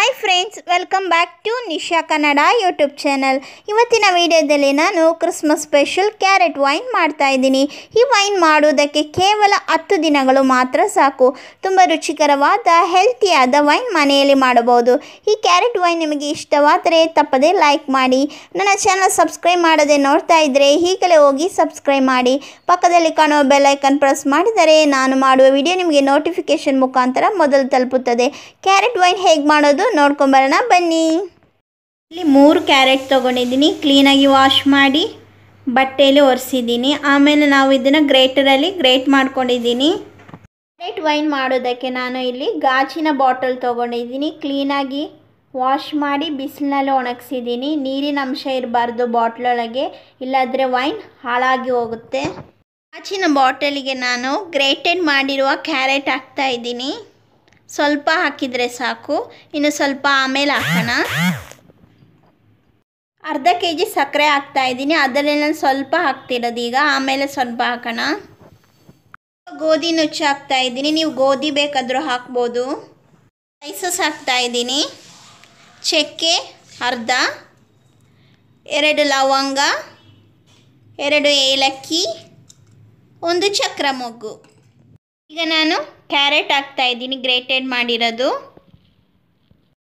hi friends welcome back to Nisha Kannada YouTube channel ಇವತ್ತಿನ ವಿಡಿಯೋದಲ್ಲಿ ನಾನು ಕ್ರಿಸ್ಮಸ್ ಸ್ಪೆಷಲ್ ಕ್ಯಾರೆಟ್ ವೈನ್ ಮಾಡ್ತಾ ಇದ್ದೀನಿ ಈ ವೈನ್ ಮಾಡುವುದಕ್ಕೆ ಕೇವಲ ಹತ್ತು ದಿನಗಳು ಮಾತ್ರ ಸಾಕು ತುಂಬ ರುಚಿಕರವಾದ ಹೆಲ್ತಿಯಾದ ವೈನ್ ಮನೆಯಲ್ಲಿ ಮಾಡಬಹುದು ಈ ಕ್ಯಾರೆಟ್ ವೈನ್ ನಿಮಗೆ ಇಷ್ಟವಾದರೆ ತಪ್ಪದೇ ಲೈಕ್ ಮಾಡಿ ನನ್ನ ಚಾನಲ್ ಸಬ್ಸ್ಕ್ರೈಬ್ ಮಾಡದೆ ನೋಡ್ತಾ ಇದ್ದರೆ ಈಗಲೇ ಹೋಗಿ ಸಬ್ಸ್ಕ್ರೈಬ್ ಮಾಡಿ ಪಕ್ಕದಲ್ಲಿ ಕಾಣುವ ಬೆಲ್ಲೈಕನ್ ಪ್ರೆಸ್ ಮಾಡಿದರೆ ನಾನು ಮಾಡುವ ವಿಡಿಯೋ ನಿಮಗೆ ನೋಟಿಫಿಕೇಶನ್ ಮುಖಾಂತರ ಮೊದಲು ತಲುಪುತ್ತದೆ ಕ್ಯಾರೆಟ್ ವೈನ್ ಹೇಗೆ ಮಾಡೋದು ನೋಡ್ಕೊಂಬರೋಣ ಬನ್ನಿ ಇಲ್ಲಿ ಮೂರು ಕ್ಯಾರೆಟ್ ತೊಗೊಂಡಿದ್ದೀನಿ ಕ್ಲೀನಾಗಿ ವಾಶ್ ಮಾಡಿ ಬಟ್ಟೆಯಲ್ಲಿ ಒರೆಸಿದ್ದೀನಿ ಆಮೇಲೆ ನಾವು ಇದನ್ನು ಗ್ರೇಟರಲ್ಲಿ ಗ್ರೇಟ್ ಮಾಡ್ಕೊಂಡಿದ್ದೀನಿ ಕ್ಯಾರೆಟ್ ವೈನ್ ಮಾಡೋದಕ್ಕೆ ನಾನು ಇಲ್ಲಿ ಗಾಜಿನ ಬಾಟಲ್ ತೊಗೊಂಡಿದ್ದೀನಿ ಕ್ಲೀನಾಗಿ ವಾಶ್ ಮಾಡಿ ಬಿಸಿಲಿನಲ್ಲಿ ಒಣಗಿಸಿದ್ದೀನಿ ನೀರಿನ ಅಂಶ ಇರಬಾರ್ದು ಬಾಟ್ಲೊಳಗೆ ಇಲ್ಲಾದರೆ ವೈನ್ ಹಾಳಾಗಿ ಹೋಗುತ್ತೆ ಗಾಜಿನ ಬಾಟಲಿಗೆ ನಾನು ಗ್ರೇಟೆಡ್ ಮಾಡಿರುವ ಕ್ಯಾರೆಟ್ ಹಾಕ್ತಾ ಇದ್ದೀನಿ ಸ್ವಲ್ಪ ಹಾಕಿದರೆ ಸಾಕು ಇನ್ನು ಸ್ವಲ್ಪ ಆಮೇಲೆ ಹಾಕೋಣ ಅರ್ಧ ಕೆ ಜಿ ಸಕ್ಕರೆ ಹಾಕ್ತಾ ಇದ್ದೀನಿ ಅದರಲ್ಲಿ ನಾನು ಸ್ವಲ್ಪ ಹಾಕ್ತಿರೋದು ಈಗ ಆಮೇಲೆ ಸ್ವಲ್ಪ ಹಾಕೋಣ ಗೋಧಿ ನುಚ್ಚು ಹಾಕ್ತಾ ಇದ್ದೀನಿ ನೀವು ಗೋಧಿ ಬೇಕಾದರೂ ಹಾಕ್ಬೋದು ಸ್ಪೈಸಸ್ ಹಾಕ್ತಾ ಇದ್ದೀನಿ ಚಕ್ಕೆ ಅರ್ಧ ಎರಡು ಲವಂಗ ಎರಡು ಏಲಕ್ಕಿ ಒಂದು ಚಕ್ರ ಮೊಗ್ಗು ಈಗ ನಾನು ಕ್ಯಾರೆಟ್ ಹಾಕ್ತಾ ಇದ್ದೀನಿ ಗ್ರೇಟೆಡ್ ಮಾಡಿರೋದು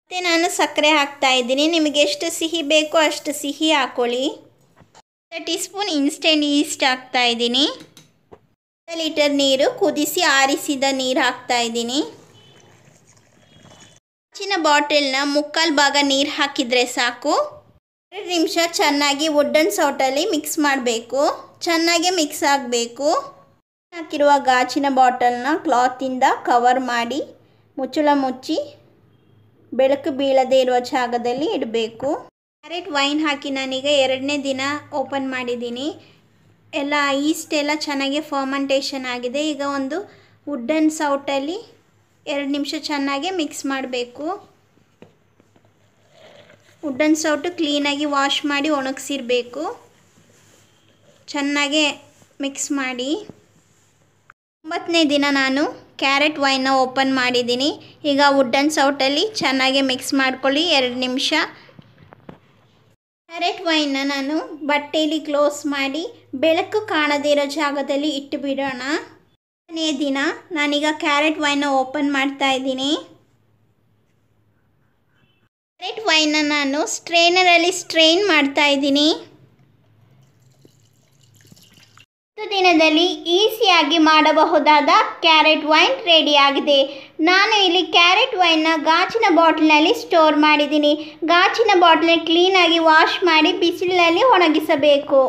ಮತ್ತು ನಾನು ಸಕ್ಕರೆ ಹಾಕ್ತಾ ಇದ್ದೀನಿ ನಿಮಗೆ ಎಷ್ಟು ಸಿಹಿ ಬೇಕೋ ಅಷ್ಟು ಸಿಹಿ ಹಾಕ್ಕೊಳ್ಳಿ ಟೀ ಸ್ಪೂನ್ ಇನ್ಸ್ಟೆಂಟ್ ಈಸ್ಟ್ ಹಾಕ್ತಾ ಇದ್ದೀನಿ ಲೀಟರ್ ನೀರು ಕುದಿಸಿ ಆರಿಸಿದ ನೀರು ಹಾಕ್ತಾ ಇದ್ದೀನಿ ಹೆಚ್ಚಿನ ಬಾಟಲ್ನ ಮುಕ್ಕಾಲು ಭಾಗ ನೀರು ಹಾಕಿದರೆ ಸಾಕು ಎರಡು ನಿಮಿಷ ಚೆನ್ನಾಗಿ ವುಡ್ಡನ್ ಸೌಟಲ್ಲಿ ಮಿಕ್ಸ್ ಮಾಡಬೇಕು ಚೆನ್ನಾಗಿ ಮಿಕ್ಸ್ ಆಗಬೇಕು ಹಾಕಿರುವ ಗಾಜಿನ ಬಾಟಲ್ನ ಕ್ಲಾತಿಂದ ಕವರ್ ಮಾಡಿ ಮುಚ್ಚಳ ಮುಚ್ಚಿ ಬೆಳಕು ಬೀಳದೇ ಇರುವ ಜಾಗದಲ್ಲಿ ಇಡಬೇಕು ಕ್ಯಾರೆಟ್ ವೈನ್ ಹಾಕಿ ನಾನೀಗ ಎರಡನೇ ದಿನ ಓಪನ್ ಮಾಡಿದ್ದೀನಿ ಎಲ್ಲ ಈಸ್ಟ್ ಎಲ್ಲ ಚೆನ್ನಾಗಿ ಫರ್ಮೆಂಟೇಷನ್ ಆಗಿದೆ ಈಗ ಒಂದು ವುಡ್ಡನ್ ಸೌಟಲ್ಲಿ ಎರಡು ನಿಮಿಷ ಚೆನ್ನಾಗಿ ಮಿಕ್ಸ್ ಮಾಡಬೇಕು ವುಡ್ಡನ್ ಸೌಟು ಕ್ಲೀನಾಗಿ ವಾಶ್ ಮಾಡಿ ಒಣಗಿಸಿರ್ಬೇಕು ಚೆನ್ನಾಗೆ ಮಿಕ್ಸ್ ಮಾಡಿ ಒಂಬತ್ತನೇ ದಿನ ನಾನು ಕ್ಯಾರೆಟ್ ವೈನ ಓಪನ್ ಮಾಡಿದ್ದೀನಿ ಈಗ ವುಡ್ಡನ್ ಸೌಟಲ್ಲಿ ಚೆನ್ನಾಗಿ ಮಿಕ್ಸ್ ಮಾಡ್ಕೊಳ್ಳಿ ಎರಡು ನಿಮಿಷ ಕ್ಯಾರೆಟ್ ವೈನ ನಾನು ಬಟ್ಟೆಯಲ್ಲಿ ಕ್ಲೋಸ್ ಮಾಡಿ ಬೆಳಕು ಕಾಣದಿರೋ ಜಾಗದಲ್ಲಿ ಇಟ್ಟು ಬಿಡೋಣ ದಿನ ನಾನೀಗ ಕ್ಯಾರೆಟ್ ವೈನ ಓಪನ್ ಮಾಡ್ತಾ ಇದ್ದೀನಿ ಕ್ಯಾರೆಟ್ ವೈನ ನಾನು ಸ್ಟ್ರೈನರಲ್ಲಿ ಸ್ಟ್ರೈನ್ ಮಾಡ್ತಾ ಇದ್ದೀನಿ ದಿನದಲ್ಲಿ ಈಸಿಯಾಗಿ ಮಾಡಬಹುದಾದ ಕ್ಯಾರೆಟ್ ವೈನ್ ರೆಡಿಯಾಗಿದೆ ನಾನು ಇಲ್ಲಿ ಕ್ಯಾರೆಟ್ ವೈನ್ನ ಗಾಜಿನ ಬಾಟ್ಲಿನಲ್ಲಿ ಸ್ಟೋರ್ ಮಾಡಿದ್ದೀನಿ ಗಾಜಿನ ಬಾಟ್ಲನ್ನ ಕ್ಲೀನಾಗಿ ವಾಶ್ ಮಾಡಿ ಬಿಸಿಲಿನಲ್ಲಿ ಒಣಗಿಸಬೇಕು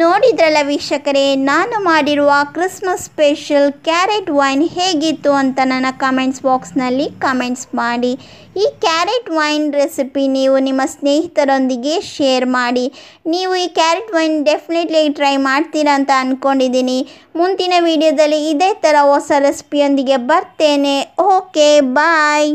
ನೋಡಿದ್ರಲ್ಲ ವೀಕ್ಷಕರೇ ನಾನು ಮಾಡಿರುವ ಕ್ರಿಸ್ಮಸ್ ಸ್ಪೆಷಲ್ ಕ್ಯಾರೆಟ್ ವೈನ್ ಹೇಗಿತ್ತು ಅಂತ ನನ್ನ ಕಮೆಂಟ್ಸ್ ಬಾಕ್ಸ್ನಲ್ಲಿ ಕಮೆಂಟ್ಸ್ ಮಾಡಿ ಈ ಕ್ಯಾರೆಟ್ ವೈನ್ ರೆಸಿಪಿ ನೀವು ನಿಮ್ಮ ಸ್ನೇಹಿತರೊಂದಿಗೆ ಶೇರ್ ಮಾಡಿ ನೀವು ಈ ಕ್ಯಾರೆಟ್ ವೈನ್ ಡೆಫಿನೆಟ್ಲಿ ಟ್ರೈ ಮಾಡ್ತೀರಾ ಅಂತ ಅಂದ್ಕೊಂಡಿದ್ದೀನಿ ಮುಂದಿನ ವಿಡಿಯೋದಲ್ಲಿ ಇದೇ ಥರ ಹೊಸ ರೆಸಿಪಿಯೊಂದಿಗೆ ಬರ್ತೇನೆ ಓಕೆ ಬಾಯ್